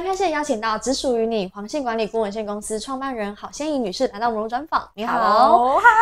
今天是邀请到只属于你黄信管理顾问有限公司创办人郝先颖女士来到我们的专访。你好，嗨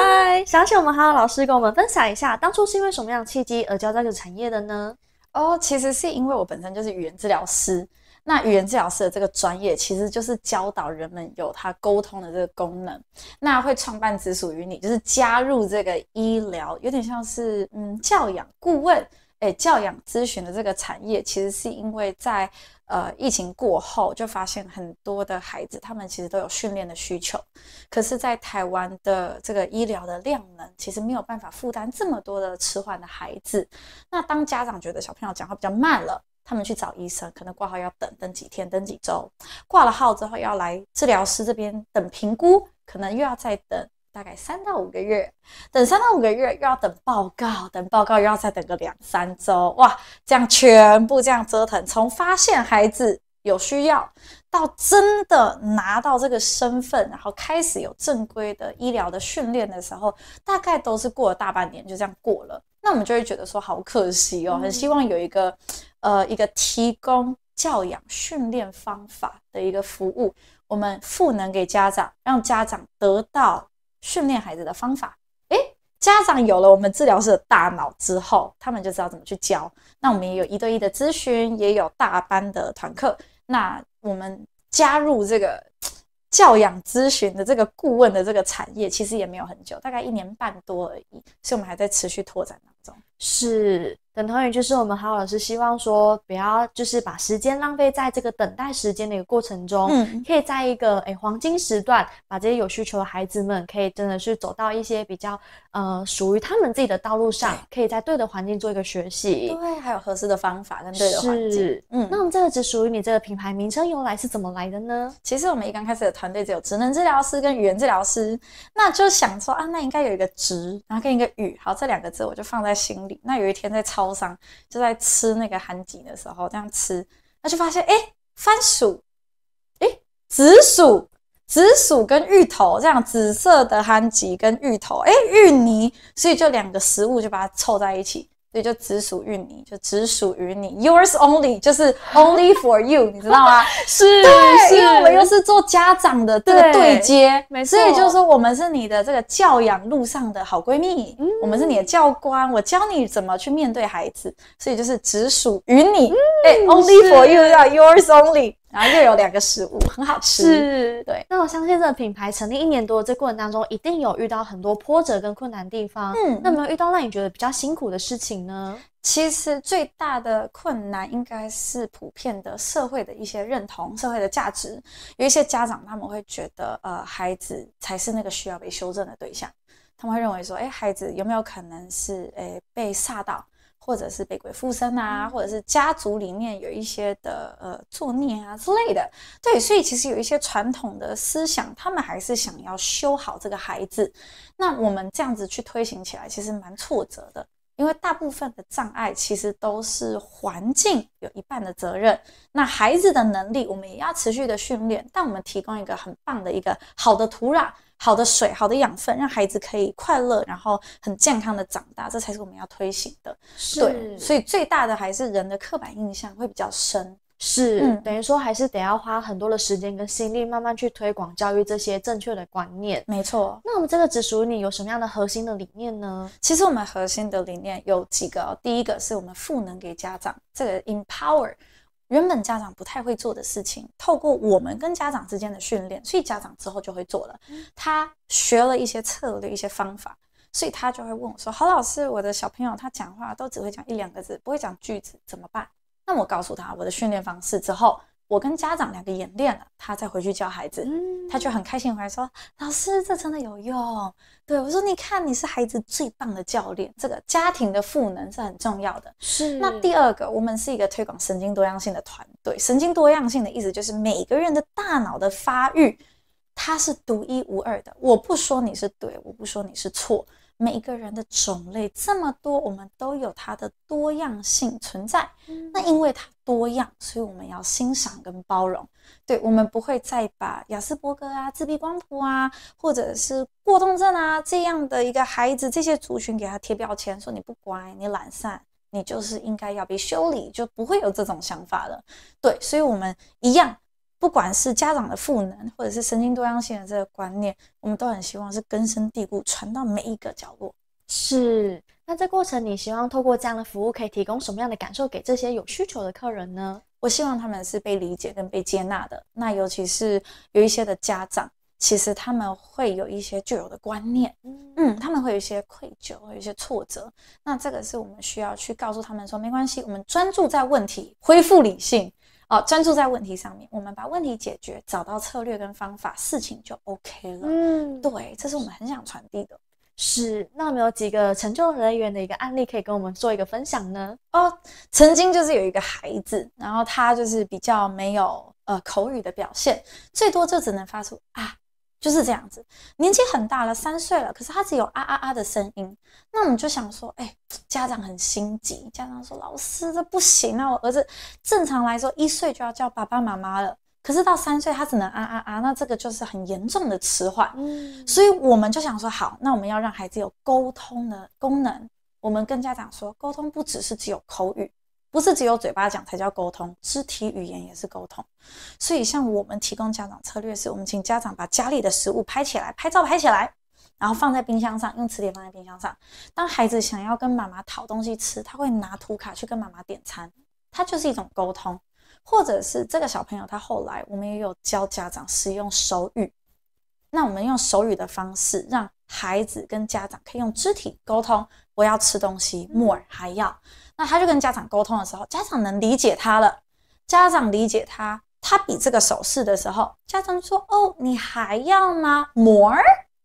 嗨，想请我们郝老师跟我们分享一下，当初是因为什么样的契机而教这个产业的呢？哦，其实是因为我本身就是语言治疗师，那语言治疗师的这个专业其实就是教导人们有他沟通的这个功能，那会创办只属于你，就是加入这个医疗，有点像是嗯教养顾问。哎，教养咨询的这个产业，其实是因为在呃疫情过后，就发现很多的孩子，他们其实都有训练的需求，可是，在台湾的这个医疗的量能，其实没有办法负担这么多的迟缓的孩子。那当家长觉得小朋友讲话比较慢了，他们去找医生，可能挂号要等等几天、等几周，挂了号之后要来治疗师这边等评估，可能又要再等。大概三到五个月，等三到五个月又要等报告，等报告又要再等个两三周哇！这样全部这样折腾，从发现孩子有需要到真的拿到这个身份，然后开始有正规的医疗的训练的时候，大概都是过了大半年，就这样过了。那我们就会觉得说，好可惜哦，很希望有一个，呃，一个提供教养训练方法的一个服务，我们赋能给家长，让家长得到。训练孩子的方法，诶，家长有了我们治疗师的大脑之后，他们就知道怎么去教。那我们也有一对一的咨询，也有大班的团课。那我们加入这个 教养咨询的这个顾问的这个产业，其实也没有很久，大概一年半多而已，所以我们还在持续拓展。是等同于就是我们好老师希望说不要就是把时间浪费在这个等待时间的一个过程中，嗯，可以在一个诶黄金时段把这些有需求的孩子们可以真的是走到一些比较呃属于他们自己的道路上，可以在对的环境做一个学习，对，还有合适的方法跟对的环境。嗯，那我们这个“只属于你这个品牌名称由来是怎么来的呢？其实我们一刚开始的团队只有职能治疗师跟语言治疗师，那就想说啊，那应该有一个“职”，然后跟一个“语”，好，这两个字我就放在。心里，那有一天在超商就在吃那个韩吉的时候，这样吃，那就发现哎，番薯，哎，紫薯，紫薯跟芋头这样紫色的韩吉跟芋头，哎，芋泥，所以就两个食物就把它凑在一起。所以就只属于你，就只属于你，yours only，就是 only for you，你知道吗？是，对，因为我们又是做家长的这个对接，所以就是说，我们是你的这个教养路上的好闺蜜，我们是你的教官，我教你怎么去面对孩子，所以就是只属于你，哎，only for you，叫 yours only。然后又有两个食物，很好吃。是对。那我相信这个品牌成立一年多的这过程当中，一定有遇到很多波折跟困难地方。嗯，那有没有遇到让你觉得比较辛苦的事情呢？其实最大的困难应该是普遍的社会的一些认同、社会的价值。有一些家长他们会觉得，呃，孩子才是那个需要被修正的对象。他们会认为说，哎，孩子有没有可能是，哎，被吓到？或者是被鬼附身啊，或者是家族里面有一些的呃作孽啊之类的，对，所以其实有一些传统的思想，他们还是想要修好这个孩子。那我们这样子去推行起来，其实蛮挫折的，因为大部分的障碍其实都是环境有一半的责任。那孩子的能力，我们也要持续的训练，但我们提供一个很棒的一个好的土壤。好的水，好的养分，让孩子可以快乐，然后很健康的长大，这才是我们要推行的。对，所以最大的还是人的刻板印象会比较深。是，等于说还是得要花很多的时间跟心力，慢慢去推广教育这些正确的观念。没错。那我们这个只属于你有什么样的核心的理念呢？其实我们核心的理念有几个，第一个是我们赋能给家长，这个 empower。原本家长不太会做的事情，透过我们跟家长之间的训练，所以家长之后就会做了。他学了一些策略、一些方法，所以他就会问我说：“郝老师，我的小朋友他讲话都只会讲一两个字，不会讲句子，怎么办？”那我告诉他我的训练方式之后。我跟家长两个演练了，他再回去教孩子，他就很开心回来说：“老师，这真的有用。”对我说：“你看，你是孩子最棒的教练。这个家庭的赋能是很重要的。是那第二个，我们是一个推广神经多样性的团队。神经多样性的意思就是每个人的大脑的发育，它是独一无二的。我不说你是对，我不说你是错。”每一个人的种类这么多，我们都有它的多样性存在。那因为它多样，所以我们要欣赏跟包容。对，我们不会再把雅斯伯格啊、自闭光谱啊，或者是过动症啊这样的一个孩子，这些族群给他贴标签，说你不乖、你懒散，你就是应该要被修理，就不会有这种想法了。对，所以我们一样。不管是家长的赋能，或者是神经多样性的这个观念，我们都很希望是根深蒂固，传到每一个角落。是。那这过程，你希望透过这样的服务，可以提供什么样的感受给这些有需求的客人呢？我希望他们是被理解跟被接纳的。那尤其是有一些的家长，其实他们会有一些旧有的观念，嗯，他们会有一些愧疚，会有一些挫折。那这个是我们需要去告诉他们说，没关系，我们专注在问题，恢复理性。哦，专注在问题上面，我们把问题解决，找到策略跟方法，事情就 OK 了。嗯，对，这是我们很想传递的。是，那我们有几个成就人员的一个案例，可以跟我们做一个分享呢？哦，曾经就是有一个孩子，然后他就是比较没有呃口语的表现，最多就只能发出啊。就是这样子，年纪很大了，三岁了，可是他只有啊啊啊的声音。那我们就想说，哎，家长很心急，家长说老师这不行啊，我儿子正常来说一岁就要叫爸爸妈妈了，可是到三岁他只能啊啊啊，那这个就是很严重的迟缓。嗯，所以我们就想说，好，那我们要让孩子有沟通的功能。我们跟家长说，沟通不只是只有口语。不是只有嘴巴讲才叫沟通，肢体语言也是沟通。所以，像我们提供家长策略是，我们请家长把家里的食物拍起来，拍照拍起来，然后放在冰箱上，用磁铁放在冰箱上。当孩子想要跟妈妈讨东西吃，他会拿图卡去跟妈妈点餐，它就是一种沟通。或者是这个小朋友，他后来我们也有教家长使用手语。那我们用手语的方式，让孩子跟家长可以用肢体沟通。我要吃东西，more 还要。那他就跟家长沟通的时候，家长能理解他了。家长理解他，他比这个手势的时候，家长说：“哦，你还要吗？more？”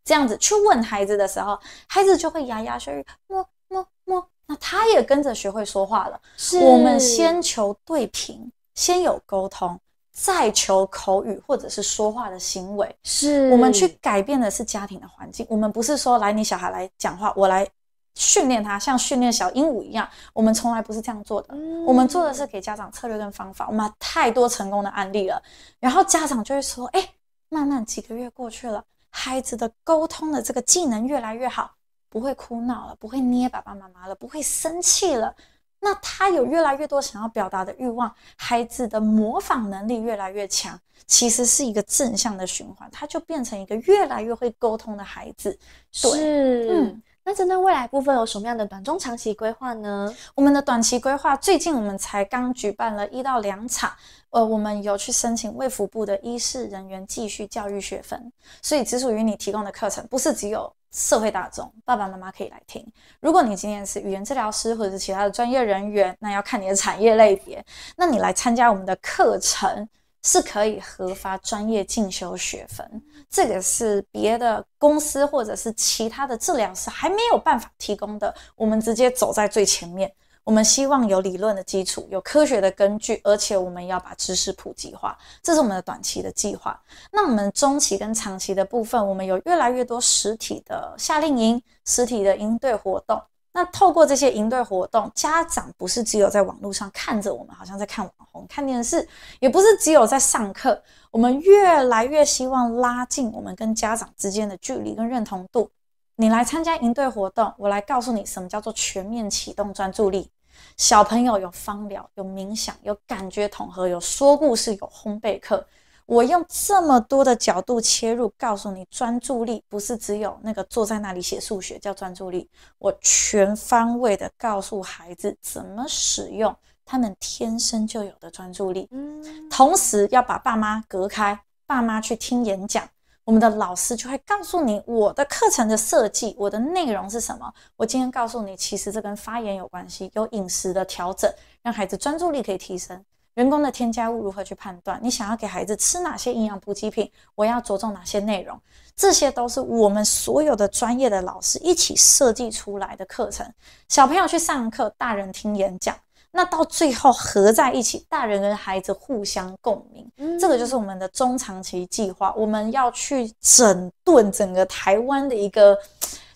这样子去问孩子的时候，孩子就会牙牙学语，摸摸摸，那他也跟着学会说话了。是，我们先求对平，先有沟通，再求口语或者是说话的行为。是我们去改变的是家庭的环境。我们不是说来你小孩来讲话，我来。训练他像训练小鹦鹉一样，我们从来不是这样做的。我们做的是给家长策略跟方法。我们太多成功的案例了，然后家长就会说：“哎，慢慢几个月过去了，孩子的沟通的这个技能越来越好，不会哭闹了，不会捏爸爸妈妈了，不会生气了。那他有越来越多想要表达的欲望，孩子的模仿能力越来越强，其实是一个正向的循环，他就变成一个越来越会沟通的孩子。”对，嗯。那针对未来部分有什么样的短中长期规划呢？我们的短期规划，最近我们才刚举办了一到两场，呃，我们有去申请卫福部的医师人员继续教育学分，所以只属于你提供的课程，不是只有社会大众、爸爸妈妈可以来听。如果你今天是语言治疗师或者其他的专业人员，那要看你的产业类别，那你来参加我们的课程。是可以核发专业进修学分，这个是别的公司或者是其他的治疗师还没有办法提供的。我们直接走在最前面，我们希望有理论的基础，有科学的根据，而且我们要把知识普及化，这是我们的短期的计划。那我们中期跟长期的部分，我们有越来越多实体的夏令营、实体的应对活动。那透过这些营队活动，家长不是只有在网络上看着我们，好像在看网红看电视，也不是只有在上课。我们越来越希望拉近我们跟家长之间的距离跟认同度。你来参加营队活动，我来告诉你什么叫做全面启动专注力。小朋友有芳疗，有冥想，有感觉统合，有说故事，有烘焙课。我用这么多的角度切入，告诉你专注力不是只有那个坐在那里写数学叫专注力。我全方位的告诉孩子怎么使用他们天生就有的专注力。嗯，同时要把爸妈隔开，爸妈去听演讲，我们的老师就会告诉你我的课程的设计，我的内容是什么。我今天告诉你，其实这跟发言有关系，有饮食的调整，让孩子专注力可以提升。人工的添加物如何去判断？你想要给孩子吃哪些营养补给品？我要着重哪些内容？这些都是我们所有的专业的老师一起设计出来的课程。小朋友去上课，大人听演讲，那到最后合在一起，大人跟孩子互相共鸣。这个就是我们的中长期计划。我们要去整顿整个台湾的一个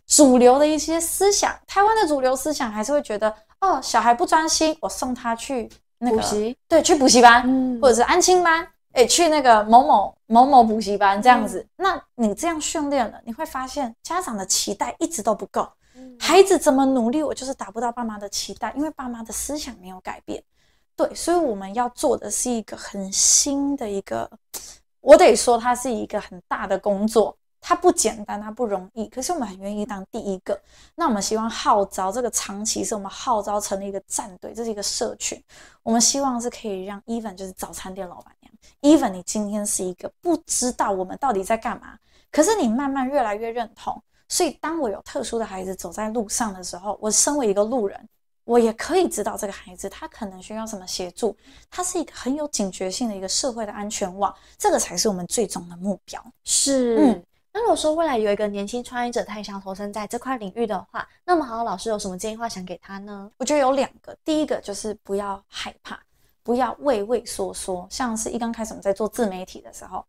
主流的一些思想。台湾的主流思想还是会觉得，哦，小孩不专心，我送他去。补习对，去补习班或者是安亲班，哎，去那个某某某某补习班这样子。那你这样训练了，你会发现家长的期待一直都不够，孩子怎么努力，我就是达不到爸妈的期待，因为爸妈的思想没有改变。对，所以我们要做的是一个很新的一个，我得说它是一个很大的工作。它不简单，它不容易。可是我们很愿意当第一个。那我们希望号召这个长期是我们号召成立一个战队，这是一个社群。我们希望是可以让 Even 就是早餐店老板娘 Even，你今天是一个不知道我们到底在干嘛，可是你慢慢越来越认同。所以当我有特殊的孩子走在路上的时候，我身为一个路人，我也可以知道这个孩子他可能需要什么协助。他是一个很有警觉性的一个社会的安全网。这个才是我们最终的目标。是。如果说未来有一个年轻创业者，他想投身在这块领域的话，那么好，老师有什么建议话想给他呢？我觉得有两个，第一个就是不要害怕，不要畏畏缩缩。像是一刚开始我们在做自媒体的时候，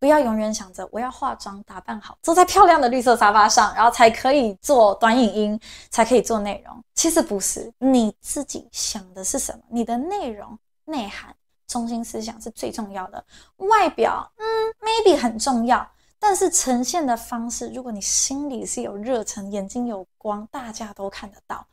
不要永远想着我要化妆打扮好，坐在漂亮的绿色沙发上，然后才可以做短影音，才可以做内容。其实不是，你自己想的是什么？你的内容内涵、中心思想是最重要的。外表，嗯，maybe 很重要。但是呈现的方式，如果你心里是有热忱，眼睛有光，大家都看得到。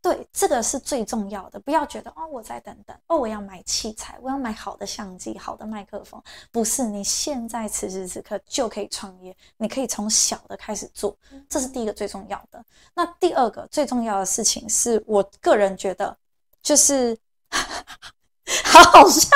对，这个是最重要的。不要觉得哦，我再等等，哦，我要买器材，我要买好的相机，好的麦克风。不是，你现在此时此刻就可以创业，你可以从小的开始做，这是第一个最重要的。那第二个最重要的事情，是我个人觉得，就是 好好笑。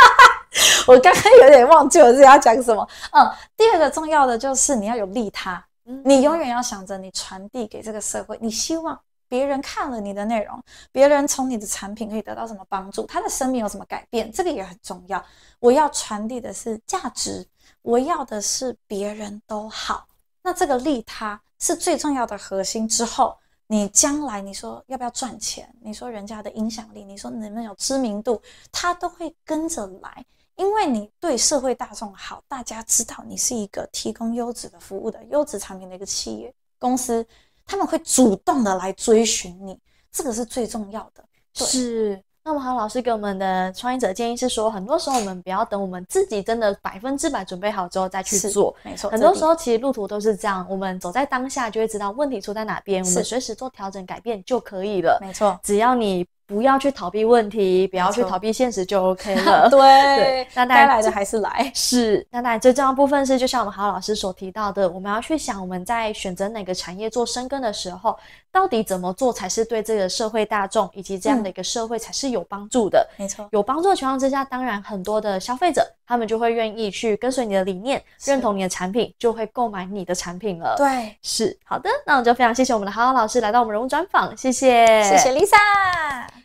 我刚刚有点忘记我是要讲什么。嗯，第二个重要的就是你要有利他，你永远要想着你传递给这个社会，你希望别人看了你的内容，别人从你的产品可以得到什么帮助，他的生命有什么改变，这个也很重要。我要传递的是价值，我要的是别人都好。那这个利他是最重要的核心。之后你将来你说要不要赚钱？你说人家的影响力？你说能不能有知名度？他都会跟着来。因为你对社会大众好，大家知道你是一个提供优质的服务的、优质产品的一个企业公司，他们会主动的来追寻你，这个是最重要的。是，那么好，老师给我们的创业者建议是说，很多时候我们不要等我们自己真的百分之百准备好之后再去做，没错。很多时候其实路途都是这样，我们走在当下就会知道问题出在哪边，我们随时做调整、改变就可以了。没错，只要你。不要去逃避问题，不要去逃避现实，就 OK 了。对，那该来的还是来。是，那当然最重要部分是，就像我们好老师所提到的，我们要去想我们在选择哪个产业做深耕的时候，到底怎么做才是对这个社会大众以及这样的一个社会才是有帮助的。没错，有帮助的情况之下，当然很多的消费者他们就会愿意去跟随你的理念，认同你的产品，就会购买你的产品了。对，是。好的，那我就非常谢谢我们的好好老师来到我们人物专访，谢谢，谢谢 Lisa。